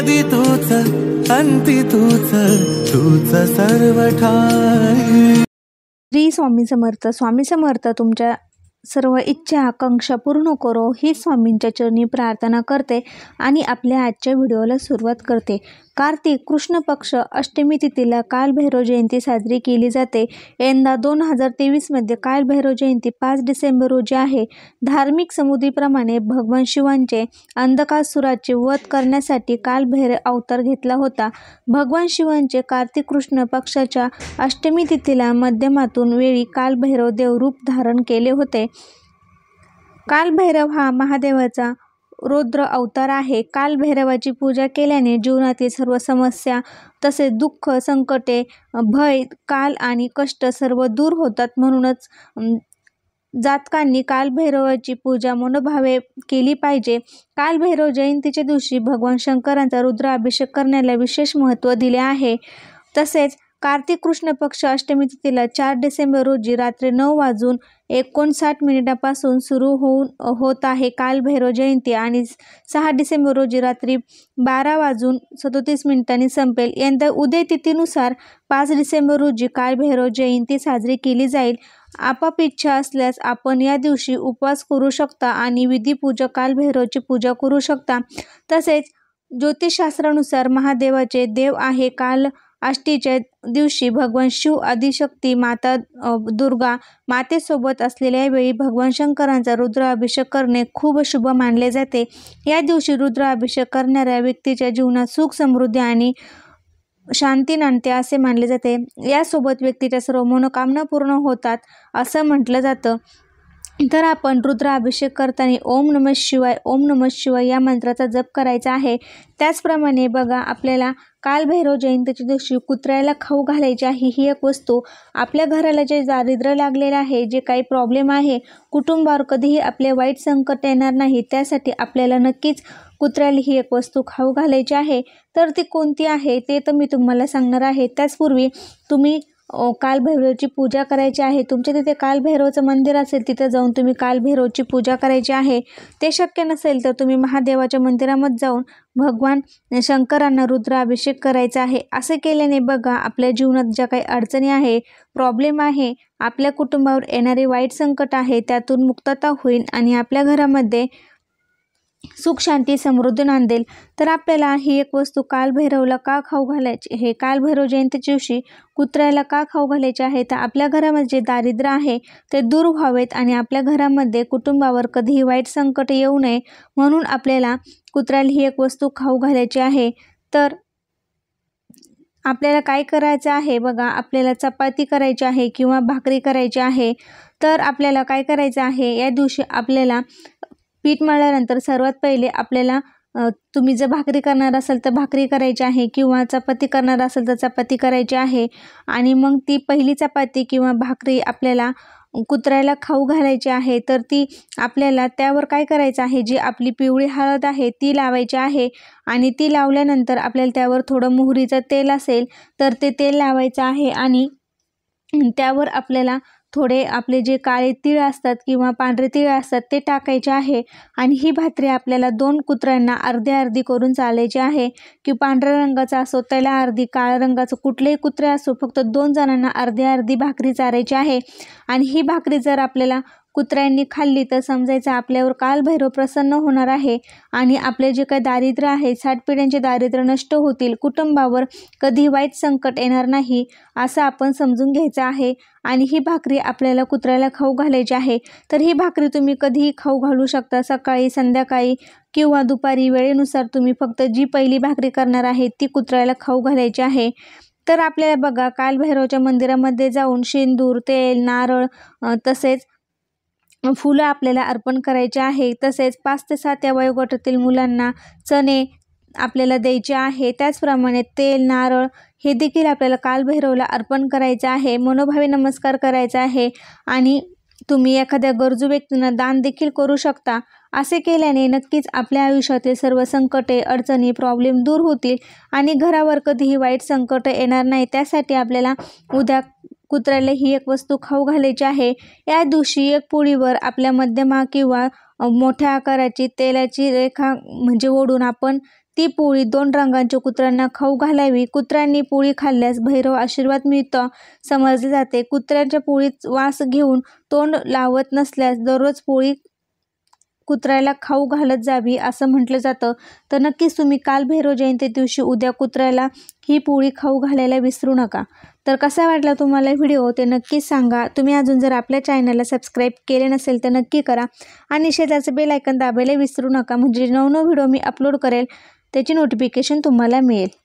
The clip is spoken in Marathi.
आधी तूच तूच तूच सर्व श्री स्वामी समर्थ स्वामी समर्थ तुमच्या सर्व इच्छा आकांक्षा पूर्ण करो ही स्वामींच्या चरणी प्रार्थना करते आणि आपल्या आजच्या व्हिडिओला सुरुवात करते कार्तिक कृष्ण पक्ष अष्टमी तिथीला कालभैरव जयंती साजरी केली जाते यंदा दोन हजार तेवीसमध्ये कालभैरव जयंती पाच डिसेंबर रोजी आहे धार्मिक समुदीप्रमाणे भगवान शिवांचे अंधकासुराचे वध करण्यासाठी कालभैरव अवतार घेतला होता भगवान शिवांचे कार्तिक कृष्ण पक्षाच्या अष्टमी तिथीला माध्यमातून वेळी कालभैरव देवरूप धारण केले होते कालभैरव हा महादेवाचा रुद्र अवतार आहे कालभैरवाची पूजा केल्याने जीवनातील सर्व समस्या तसे दुःख संकटे भय काल आणि कष्ट सर्व दूर होतात म्हणूनच जातकांनी कालभैरवाची पूजा मनोभावे केली पाहिजे कालभैरव जयंतीच्या दिवशी भगवान शंकरांचा रुद्र अभिषेक करण्याला विशेष महत्त्व दिले आहे तसेच कार्तिक कृष्ण पक्ष अष्टमी तिथीला चार डिसेंबर रोजी रात्री नऊ वाजून एकोणसाठ मिनिटापासून सुरू होऊन होत आहे कालभैरव जयंती आणि सहा डिसेंबर रोजी रात्री बारा वाजून सदोतीस मिनिटांनी संपेल यंदा उदय तिथीनुसार पाच डिसेंबर रोजी कालभैरव जयंती साजरी केली जाईल आपाप इच्छा असल्यास आपण या दिवशी उपवास करू शकता आणि विधीपूजा कालभैरवची पूजा करू शकता तसेच ज्योतिषशास्त्रानुसार महादेवाचे देव आहे काल आष्टीच्या दिवशी भगवान शिव आदिशक्ती माता दुर्गा मातेसोबत असलेल्या वेळी भगवान शंकरांचा रुद्राभिषेक करणे खूप शुभ मानले जाते या दिवशी रुद्राभिषेक करणाऱ्या व्यक्तीच्या जीवनात सुख समृद्धी आणि शांती नांदते असे मानले जाते यासोबत व्यक्तीच्या सर्व मनोकामना पूर्ण होतात असं म्हटलं जातं तर आपण रुद्राभिषेक करताना ओम नमः शिवाय ओम नमः शिवाय या मंत्राचा जप करायचा आहे त्याचप्रमाणे बघा आपल्याला कालभैरव जयंतीच्या दिवशी कुत्र्याला खाऊ घालायची आहे ही एक वस्तू आपल्या घराला जे दारिद्र्य लागलेलं आहे जे काही प्रॉब्लेम आहे कुटुंबावर कधीही आपले वाईट संकट येणार नाही त्यासाठी आपल्याला नक्कीच कुत्र्याला ही एक वस्तू खाऊ घालायची आहे तर ती कोणती आहे ते तर मी तुम्हाला सांगणार आहे त्याचपूर्वी तुम्ही कालभैरवची पूजा करायची आहे तुमच्या तिथे कालभैरवचं मंदिर असेल तिथं जाऊन तुम्ही कालभैरवची पूजा करायची आहे ते शक्य नसेल तर तुम्ही महादेवाच्या मंदिरामध्ये जाऊन भगवान शंकरांना रुद्राभिषेक करायचा आहे असे केल्याने बघा आपल्या जीवनात ज्या काही अडचणी आहे प्रॉब्लेम आहे आपल्या कुटुंबावर येणारे वाईट संकट आहे त्यातून मुक्तता होईल आणि आपल्या घरामध्ये सुख शांती समृद्धी नांदेल तर आपल्याला ही एक वस्तू कालभैरवला का खाऊ घालायची हे कालभैरव जयंतीच्या दिवशी कुत्र्याला का खाऊ घालायचे आहे तर आपल्या घरामध्ये जे दारिद्र्य आहे ते दूर व्हावेत आणि आपल्या घरामध्ये कुटुंबावर कधीही वाईट संकट येऊ नये म्हणून आपल्याला कुत्र्याला ही एक वस्तू खाऊ घालायची आहे तर आपल्याला काय करायचं आहे बघा आपल्याला चपाती करायची आहे किंवा भाकरी करायची आहे तर आपल्याला काय करायचं आहे या दिवशी आपल्याला पीठ मळल्यानंतर सर्वात पहिले आपल्याला तुम्ही जर भाकरी करणार असाल तर भाकरी करायची आहे किंवा चपाती करणार असाल तर चपाती करायची आहे आणि मग ती पहिली चपाती किंवा भाकरी आपल्याला कुत्र्याला खाऊ घालायची आहे तर ती आपल्याला त्यावर काय करायचं आहे जी आपली पिवळी हळद आहे ती लावायची आहे आणि ती लावल्यानंतर आपल्याला त्यावर थोडं मोहरीचं तेल असेल तर ते तेल लावायचं आहे आणि त्यावर आपल्याला थोडे आपले जे काळे तीळ असतात किंवा पांढरे तीळ असतात ते टाकायचे आहे आणि ही भाकरी आपल्याला दोन कुत्र्यांना अर्धी अर्धी करून चालायची आहे की पांढऱ्या रंगाचा असो त्याला अर्धी काळ्या रंगाचं कुठलेही कुत्रे असो फक्त दोन जणांना अर्धी अर्धी भाकरी चालायची आहे आणि ही भाकरी जर आपल्याला कुत्र्यांनी खाल्ली तर समजायचं आपल्यावर कालभैरव प्रसन्न होणार आहे आणि आपले जे काही दारिद्र्य आहे साठपिढ्यांचे दारिद्र्य नष्ट होतील कुटुंबावर कधी वाईट संकट येणार नाही असं आपण समजून घ्यायचं आहे आणि ही भाकरी आपल्याला कुत्र्याला खाऊ घालायची आहे तर ही भाकरी तुम्ही कधीही खाऊ घालू शकता सकाळी संध्याकाळी किंवा दुपारी वेळेनुसार तुम्ही फक्त जी पहिली भाकरी करणार आहे ती कुत्र्याला खाऊ घालायची आहे तर आपल्याला बघा कालभैरवच्या मंदिरामध्ये जाऊन शेंदूर तेल नारळ तसेच फुलं आपल्याला अर्पण करायचे आहे तसेच पाच ते सात या वयोगटातील मुलांना चणे आपल्याला द्यायचे आहे त्याचप्रमाणे तेल नारळ हे देखील आपल्याला कालभैरवला अर्पण करायचं आहे मनोभावे नमस्कार करायचा आहे आणि तुम्ही एखाद्या गरजू व्यक्तींना दान देखील करू शकता असे केल्याने नक्कीच आपल्या आयुष्यातील सर्व संकटे अडचणी प्रॉब्लेम दूर होतील आणि घरावर कधीही वाईट संकट येणार नाही त्यासाठी आपल्याला उद्या कुत्र्याला ही एक वस्तू खाऊ घालायची आहे या दिवशी एक पोळीवर आपल्या मध्यमा किंवा मोठ्या आकाराची तेलाची रेखा म्हणजे ओढून आपण ती पोळी दोन रंगांच्या कुत्र्यांना खाऊ घालावी कुत्र्यांनी पोळी खाल्ल्यास भैरव आशीर्वाद मिळतो समजले जाते कुत्र्यांच्या पोळीत वास घेऊन तोंड लावत नसल्यास दररोज पोळी कुत्र्याला खाऊ घालत जावी असं म्हटलं जातं तर नक्कीच तुम्ही काल भैरव जयंती दिवशी उद्या कुत्र्याला ही पोळी खाऊ घालायला विसरू नका तर कसा वाटला तुम्हाला व्हिडिओ ते नक्कीच सांगा तुम्ही अजून जर आपल्या चॅनलला सबस्क्राईब केले नसेल तर नक्की करा आणि शेजारचं बेल दाबायला विसरू नका म्हणजे नवनव व्हिडिओ मी अपलोड करेल त्याची नोटिफिकेशन तुम्हाला मिळेल